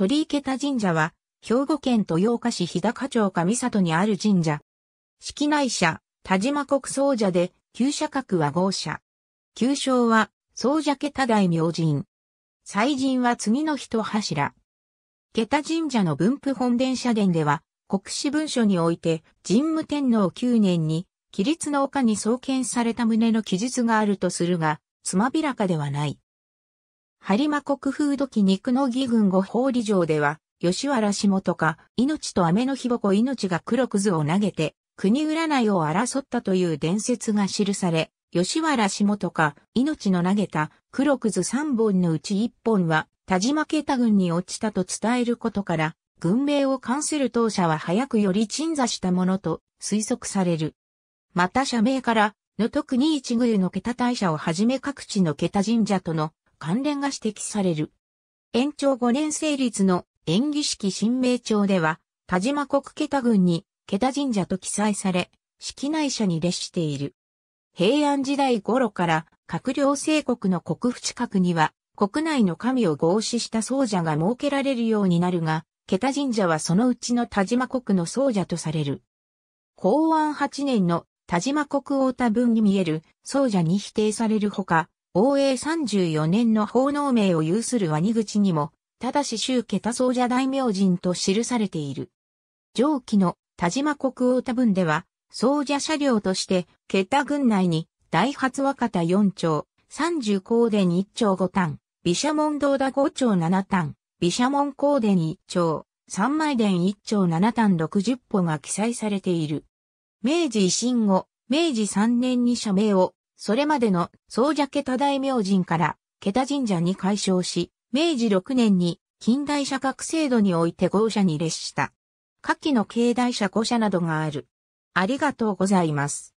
鳥池田神社は、兵庫県豊岡市日高町上里にある神社。式内社、田島国総社で、旧社格は豪社。旧称は、総社家田大明神。祭神は次の人柱。桁田神社の分布本殿社殿では、国史文書において、神武天皇9年に、規律の丘に創建された旨の記述があるとするが、つまびらかではない。播磨国風土記肉の義軍五法理城では、吉原下とか、命と雨の日ぼこ命が黒くずを投げて、国占いを争ったという伝説が記され、吉原下とか、命の投げた黒くず三本のうち一本は、田島家田軍に落ちたと伝えることから、軍名を関する当社は早くより鎮座したものと推測される。また社名から、の特に一宮の桁大社をはじめ各地の桁神社との関連が指摘される。延長5年成立の演技式新名帳では、田島国桁郡に桁神社と記載され、式内社に列している。平安時代頃から閣僚帝国の国府近くには、国内の神を合祀した僧者が設けられるようになるが、桁神社はそのうちの田島国の僧者とされる。公安8年の田島国太田文に見える僧者に否定されるほか、応永34年の法能名を有するワニ口にも、ただし宗家多宗者大名人と記されている。上記の田島国王多分では、宗者車両として、桁軍内に、大発若田4丁、30光殿1丁5単、毘沙門堂田5丁7単、毘沙門光殿1丁、三枚殿1丁7単60歩が記載されている。明治維新後、明治3年に社名をそれまでの総社桁大明神から桁神社に改称し、明治6年に近代社学制度において豪社に列した。下記の境内社5社などがある。ありがとうございます。